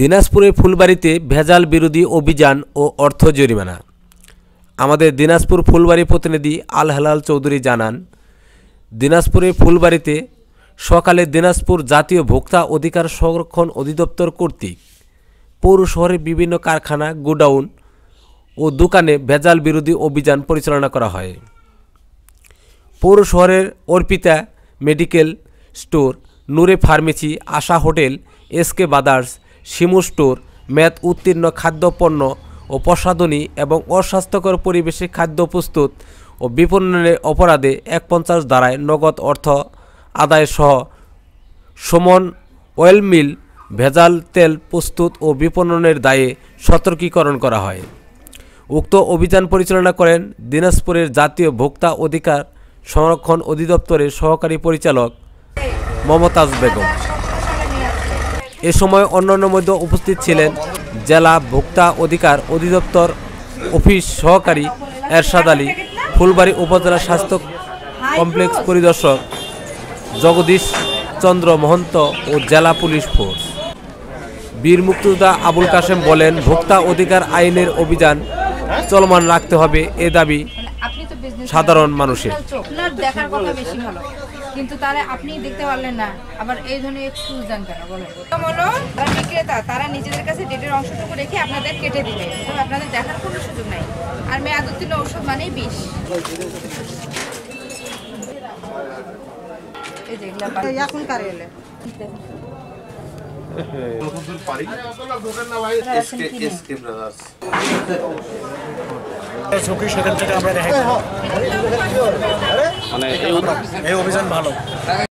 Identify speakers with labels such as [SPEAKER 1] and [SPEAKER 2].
[SPEAKER 1] দিনাজপুরের ফুলবাড়িতে ভেজাল বিরোধী অভিযান ও অর্থ জরিমানা আমাদের দিনাজপুর ফুলবাড়ি প্রতিনিধি আল হেলাল চৌধুরী জানান দিনাজপুরের ফুলবাড়িতে সকালে দিনাজপুর জাতীয় ভোক্তা অধিকার সংরক্ষণ অধিদপ্তর কর্তৃক পৌর শহরের বিভিন্ন কারখানা গোডাউন ও দোকানে ভেজাল বিরোধী অভিযান পরিচালনা করা হয় পৌর শহরের অর্পিতা মেডিকেল স্টোর নূরে pharmacy Asha hotel SK brothers শিমুর স্টোর মেদ উত্তীর্ণ খাদ্যপণ্য ও প্রসাধনী এবং অস্বাস্থ্যকর পরিবেশে খাদ্য প্রস্তুত ও বিপণনের অপরাধে এক পঞ্চাশ দ্বারায় নগদ অর্থ সহ সমন অয়েল মিল ভেজাল তেল প্রস্তুত ও বিপণনের দায়ে সতর্কীকরণ করা হয় উক্ত অভিযান পরিচালনা করেন দিনাজপুরের জাতীয় ভোক্তা অধিকার সংরক্ষণ অধিদপ্তরের সহকারী পরিচালক মমতাজ বেগম এ সময় অন্যান্য মধ্যে উপস্থিত ছিলেন জেলা ভোক্তা অধিকার অধিদপ্তর অফিস সহকারী এরশাদ আলী ফুলবাড়ি উপজেলা স্বাস্থ্য কমপ্লেক্স পরিদর্শক জগদীশ চন্দ্র মহন্ত ও জেলা পুলিশ ফোর্স বীর মুক্তিযোদ্ধা আবুল কাশেম বলেন ভোক্তা অধিকার আইনের অভিযান চলমান রাখতে হবে এ দাবি সাধারণ মানুষের দেখার কথা বেশি ভালো কিন্তু তারা আপনি দেখতে পারলেন না আবার এই ধরনের একটু দেন বলেন হলো বিক্রেতা তারা নিজেদের কাছে ডেটের অংশটুকু রেখে আপনাদের কেটে দিবে তবে আপনাদের দেখার কোনো সুযোগ নাই আর মেয়াদ উত্তীর্ণ ঔষধ মানেই বিষ এখনকার এলে ব্রাদার্স ঝুঁকি সেখান থেকে আমরা দেখা হ্যাঁ, হ্যাঁ। মানে এই অভিযান ভালো